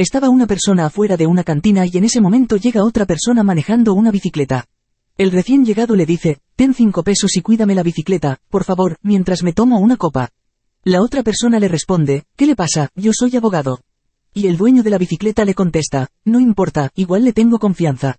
Estaba una persona afuera de una cantina y en ese momento llega otra persona manejando una bicicleta. El recién llegado le dice, ten cinco pesos y cuídame la bicicleta, por favor, mientras me tomo una copa. La otra persona le responde, ¿qué le pasa? Yo soy abogado. Y el dueño de la bicicleta le contesta, no importa, igual le tengo confianza.